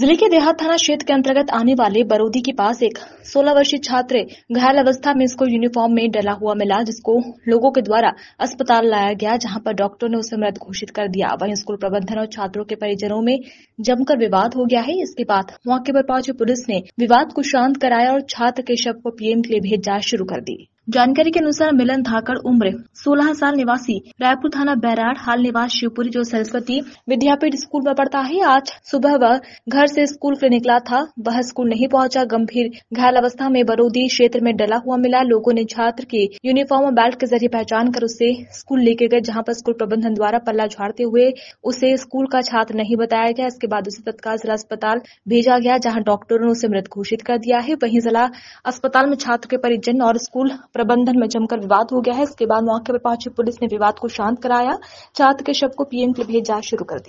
जिले के देहात थाना क्षेत्र के अंतर्गत आने वाले बरोदी के पास एक 16 वर्षीय छात्र घायल अवस्था में इसको यूनिफॉर्म में डला हुआ मिला जिसको लोगों के द्वारा अस्पताल लाया गया जहां पर डॉक्टर ने उसे मृत घोषित कर दिया वहीं स्कूल प्रबंधन और छात्रों के परिजनों में जमकर विवाद हो गया है इसके बाद मौके पर पहुंची पुलिस ने विवाद को शांत कराया और छात्र के शव को पीएम के लिए भेजा शुरू कर दी जानकारी के अनुसार मिलन धाकड़ उम्र 16 साल निवासी रायपुर थाना बैराड हाल निवास शिवपुरी जो सरस्वती विद्यापीठ स्कूल में पढ़ता है आज सुबह वह घर से स्कूल के निकला था वह स्कूल नहीं पहुंचा गंभीर घायल अवस्था में बरौदी क्षेत्र में डला हुआ मिला लोगों ने छात्र की यूनिफॉर्म और बेल्ट के जरिए पहचान कर उसे स्कूल लेके गए जहाँ पर स्कूल प्रबंधन द्वारा पल्ला झाड़ते हुए उसे स्कूल का छात्र नहीं बताया गया इसके बाद उसे तत्काल जिला अस्पताल भेजा गया जहाँ डॉक्टरों ने उसे मृत घोषित कर दिया है वहीं जिला अस्पताल में छात्र के परिजन और स्कूल प्रबंधन में जमकर विवाद हो गया है इसके बाद मौके पर पहुंची पुलिस ने विवाद को शांत कराया छात्र के शव को पीएम के लिए शुरू कर दिया